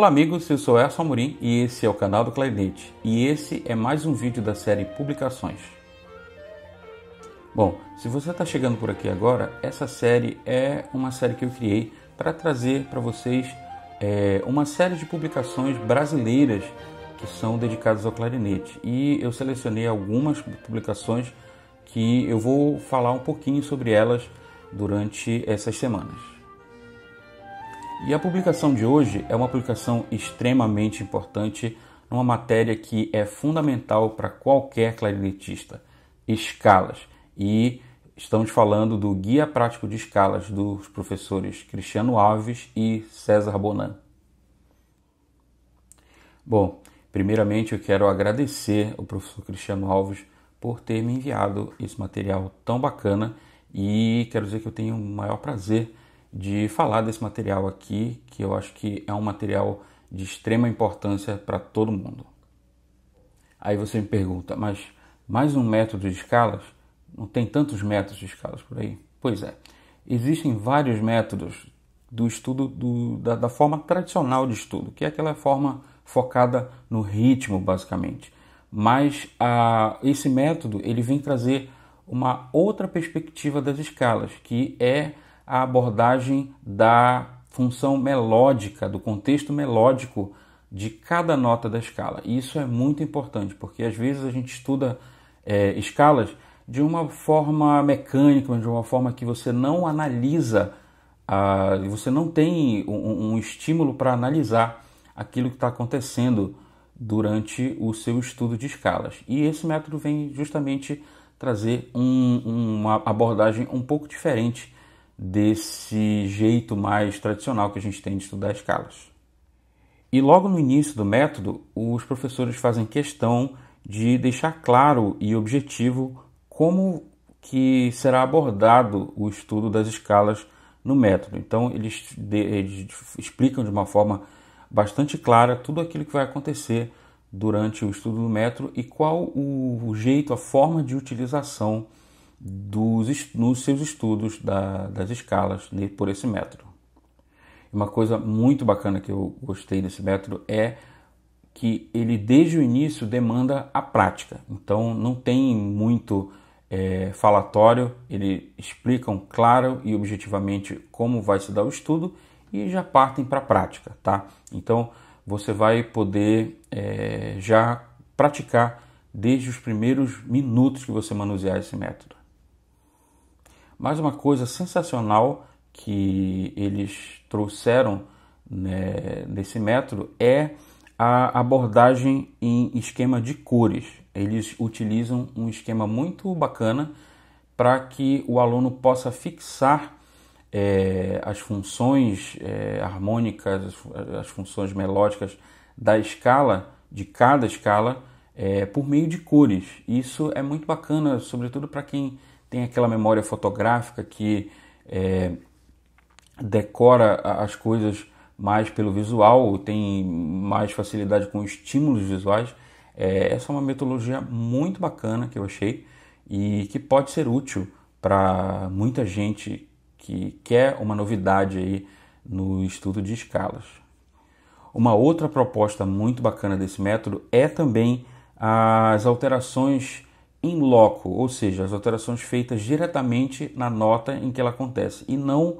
Olá amigos, eu sou Erson Amorim e esse é o canal do Clarinete e esse é mais um vídeo da série Publicações. Bom, se você está chegando por aqui agora, essa série é uma série que eu criei para trazer para vocês é, uma série de publicações brasileiras que são dedicadas ao clarinete e eu selecionei algumas publicações que eu vou falar um pouquinho sobre elas durante essas semanas. E a publicação de hoje é uma publicação extremamente importante numa matéria que é fundamental para qualquer clarinetista: escalas. E estamos falando do Guia Prático de Escalas dos professores Cristiano Alves e César Bonan. Bom, primeiramente eu quero agradecer ao professor Cristiano Alves por ter me enviado esse material tão bacana e quero dizer que eu tenho o maior prazer de falar desse material aqui, que eu acho que é um material de extrema importância para todo mundo. Aí você me pergunta, mas mais um método de escalas? Não tem tantos métodos de escalas por aí? Pois é, existem vários métodos do estudo do, da, da forma tradicional de estudo, que é aquela forma focada no ritmo, basicamente. Mas a, esse método ele vem trazer uma outra perspectiva das escalas, que é a abordagem da função melódica, do contexto melódico de cada nota da escala. E isso é muito importante, porque às vezes a gente estuda é, escalas de uma forma mecânica, de uma forma que você não analisa, você não tem um, um estímulo para analisar aquilo que está acontecendo durante o seu estudo de escalas. E esse método vem justamente trazer um, uma abordagem um pouco diferente desse jeito mais tradicional que a gente tem de estudar escalas. E logo no início do método, os professores fazem questão de deixar claro e objetivo como que será abordado o estudo das escalas no método. Então eles, eles explicam de uma forma bastante clara tudo aquilo que vai acontecer durante o estudo do método e qual o jeito, a forma de utilização dos, nos seus estudos da, das escalas por esse método. Uma coisa muito bacana que eu gostei desse método é que ele desde o início demanda a prática. Então não tem muito é, falatório, ele explicam um claro e objetivamente como vai se dar o estudo e já partem para a prática, tá? Então você vai poder é, já praticar desde os primeiros minutos que você manusear esse método. Mais uma coisa sensacional que eles trouxeram né, nesse método é a abordagem em esquema de cores. Eles utilizam um esquema muito bacana para que o aluno possa fixar é, as funções é, harmônicas, as funções melódicas da escala, de cada escala, é, por meio de cores. Isso é muito bacana, sobretudo para quem tem aquela memória fotográfica que é, decora as coisas mais pelo visual, tem mais facilidade com estímulos visuais. É, essa é uma metodologia muito bacana que eu achei e que pode ser útil para muita gente que quer uma novidade aí no estudo de escalas. Uma outra proposta muito bacana desse método é também as alterações em loco, ou seja, as alterações feitas diretamente na nota em que ela acontece e não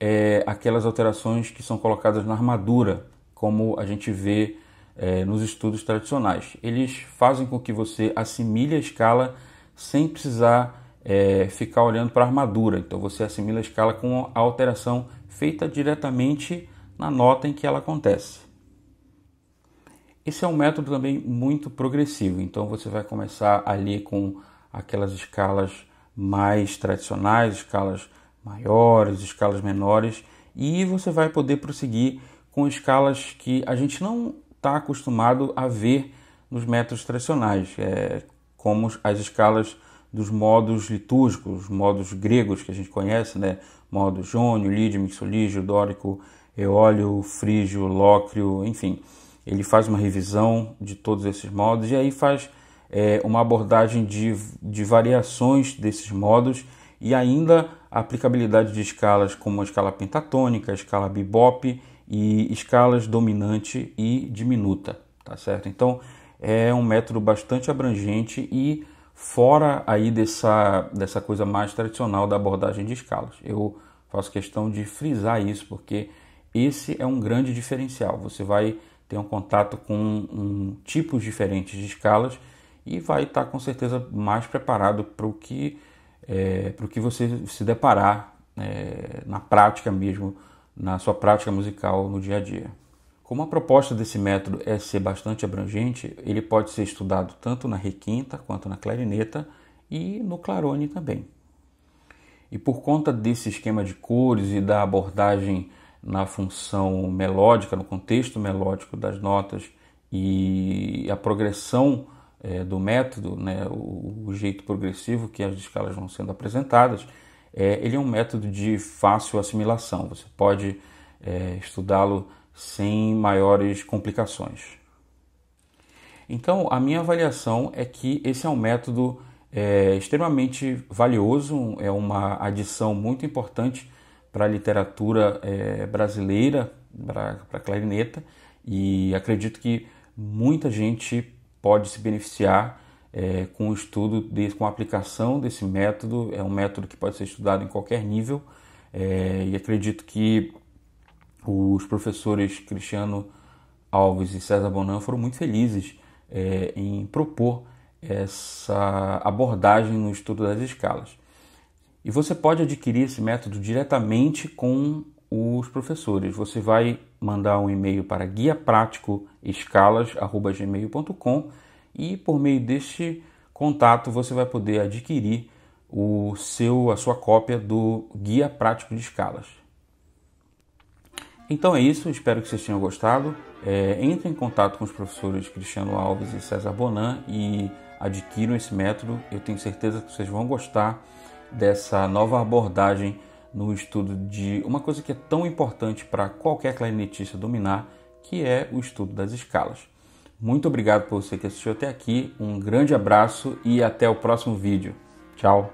é, aquelas alterações que são colocadas na armadura, como a gente vê é, nos estudos tradicionais. Eles fazem com que você assimile a escala sem precisar é, ficar olhando para a armadura. Então você assimila a escala com a alteração feita diretamente na nota em que ela acontece. Esse é um método também muito progressivo, então você vai começar ali com aquelas escalas mais tradicionais, escalas maiores, escalas menores, e você vai poder prosseguir com escalas que a gente não está acostumado a ver nos métodos tradicionais, é, como as escalas dos modos litúrgicos, modos gregos que a gente conhece, né? modo jônio, lídio, mixolígio, dórico, eólio, frígio, lócrio, enfim ele faz uma revisão de todos esses modos e aí faz é, uma abordagem de, de variações desses modos e ainda a aplicabilidade de escalas como a escala pentatônica, a escala bebop e escalas dominante e diminuta, tá certo? Então é um método bastante abrangente e fora aí dessa, dessa coisa mais tradicional da abordagem de escalas. Eu faço questão de frisar isso porque esse é um grande diferencial. Você vai um contato com um, tipos diferentes de escalas e vai estar com certeza mais preparado para o que, é, para o que você se deparar é, na prática mesmo, na sua prática musical no dia a dia. Como a proposta desse método é ser bastante abrangente, ele pode ser estudado tanto na requinta quanto na clarineta e no clarone também. E por conta desse esquema de cores e da abordagem na função melódica, no contexto melódico das notas e a progressão é, do método, né, o, o, jeito progressivo que as escalas vão sendo apresentadas, é, ele é um método de fácil assimilação. Você pode é, estudá-lo sem maiores complicações. Então, a minha avaliação é que esse é um método é, extremamente valioso, é uma adição muito importante para a literatura é, brasileira, para clarineta, e acredito que muita gente pode se beneficiar é, com o estudo, de, com a aplicação desse método. É um método que pode ser estudado em qualquer nível, é, e acredito que os professores Cristiano Alves e César Bonan foram muito felizes é, em propor essa abordagem no estudo das escalas. E você pode adquirir esse método diretamente com os professores. Você vai mandar um e-mail para guiapraticoescalas@gmail.com e por meio deste contato você vai poder adquirir o seu, a sua cópia do Guia Prático de Escalas. Então é isso, espero que vocês tenham gostado. É, entre em contato com os professores Cristiano Alves e César Bonan e adquiram esse método. Eu tenho certeza que vocês vão gostar dessa nova abordagem no estudo de uma coisa que é tão importante para qualquer clarinetista dominar, que é o estudo das escalas. Muito obrigado por você que assistiu até aqui, um grande abraço e até o próximo vídeo. Tchau!